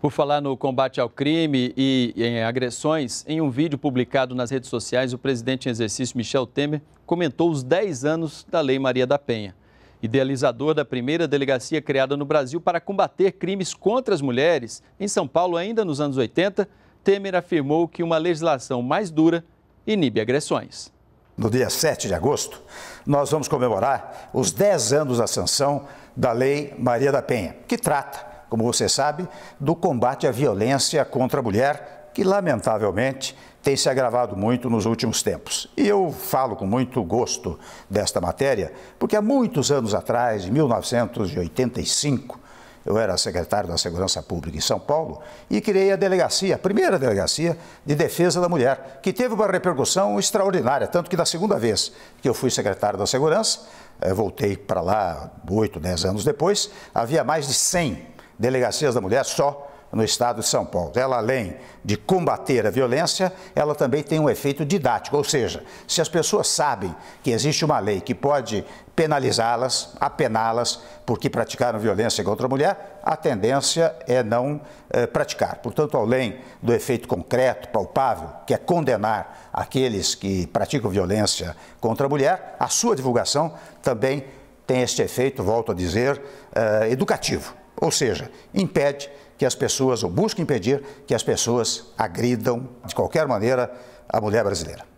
Por falar no combate ao crime e em agressões, em um vídeo publicado nas redes sociais, o presidente em exercício Michel Temer comentou os 10 anos da Lei Maria da Penha. Idealizador da primeira delegacia criada no Brasil para combater crimes contra as mulheres, em São Paulo ainda nos anos 80, Temer afirmou que uma legislação mais dura inibe agressões. No dia 7 de agosto, nós vamos comemorar os 10 anos da sanção da Lei Maria da Penha, que trata como você sabe, do combate à violência contra a mulher, que lamentavelmente tem se agravado muito nos últimos tempos. E eu falo com muito gosto desta matéria, porque há muitos anos atrás, em 1985, eu era secretário da Segurança Pública em São Paulo e criei a delegacia, a primeira delegacia de defesa da mulher, que teve uma repercussão extraordinária, tanto que na segunda vez que eu fui secretário da Segurança, eh, voltei para lá oito, dez anos depois, havia mais de 100 delegacias da mulher só no estado de São Paulo. Ela, além de combater a violência, ela também tem um efeito didático, ou seja, se as pessoas sabem que existe uma lei que pode penalizá-las, apená-las porque praticaram violência contra a mulher, a tendência é não eh, praticar. Portanto, além do efeito concreto, palpável, que é condenar aqueles que praticam violência contra a mulher, a sua divulgação também tem este efeito, volto a dizer, eh, educativo. Ou seja, impede que as pessoas, ou busca impedir que as pessoas agridam de qualquer maneira a mulher brasileira.